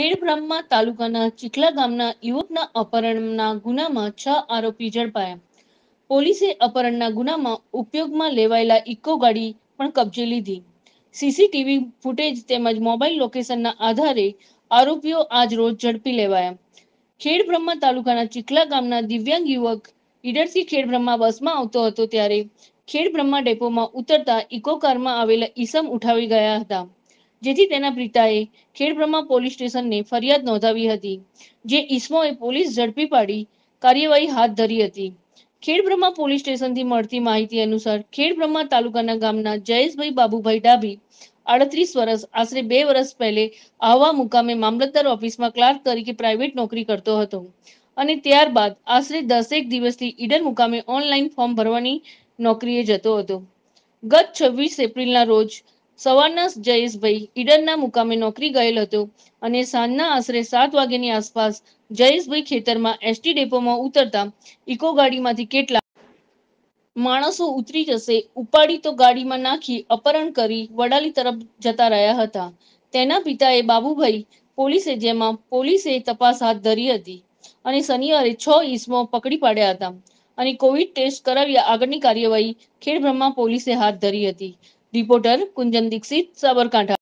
ખેડ બ્રહ્મા તાલુકાના ચીખલા ગામના યુવકના અપહરણના ગુનામાં છ આરોપી ઝડપાયા પોલીસે અપહરણના ગુનામાં ઉપયોગમાં લેવાયેલા ઇકો ગાડી પણ કબજે લીધી સીસીટીવી ફૂટેજ તેમજ મોબાઈલ લોકેશનના આધારે આરોપીઓ આજ રોજ ઝડપી લેવાયા ખેડ બ્રહ્મા તાલુકાના ચીખલા ગામના દિવ્યાંગ યુવક ઈડરથી ખેડ બ્રહ્મા બસમાં આવતો હતો ત્યારે ખેડ બ્રહ્મા ડેપોમાં ઉતરતા ઇકો કારમાં આવેલા ઈસમ ઉઠાવી ગયા હતા જેથી તેના પિતાએ ખેડબ્રહ્મા પોલીસ સ્ટેશનને ફરિયાદ નોંધાવી હતી જે ઈસમોએ પોલીસ ઝડપી પાડી કાર્યવાહી હાથ ધરી હતી ખેડબ્રહ્મા પોલીસ સ્ટેશનથી મળતી માહિતી અનુસાર ખેડબ્રહ્મા તાલુકાના ગામના જયેશભાઈ બાબુભાઈ ડાભી આડત્રીસ વર્ષ આશરે બે વર્ષ પહેલે આહવા મુકામે મામલતદાર ઓફિસમાં ક્લાર્ક તરીકે પ્રાઇવેટ નોકરી કરતો હતો અને ત્યારબાદ આશરે દસેક દિવસથી ઈડર મુકામે ઓનલાઈન ફોર્મ ભરવાની નોકરીએ જતો હતો ગત છવ્વીસ એપ્રિલના રોજ સવારના જયેશભાઈ ઈડનના મુકામે નોકરી ગયેલ હતો અને સાંજના આશરે સાત વાગ્યાની આસપાસ જયેશભાઈ ખેતરમાં એસટી ડેપોમાં ઉતરતા ઇકો ગાડીમાંથી કેટલા માણસો ઉતરી જશે ઉપાડી તો ગાડીમાં નાખી અપહરણ કરી વડાલી તરફ જતા રહ્યા હતા તેના પિતાએ બાબુભાઈ પોલીસે જેમાં પોલીસે તપાસ હાથ ધરી હતી અને શનિવારે છ ઈસમો પકડી પાડ્યા હતા અને કોવિડ ટેસ્ટ કરાવી આગળની કાર્યવાહી ખેડબ્રહ્મા પોલીસે હાથ ધરી હતી રિપોર્ટર કુંજન દીક્ષિત સાબરકાંઠા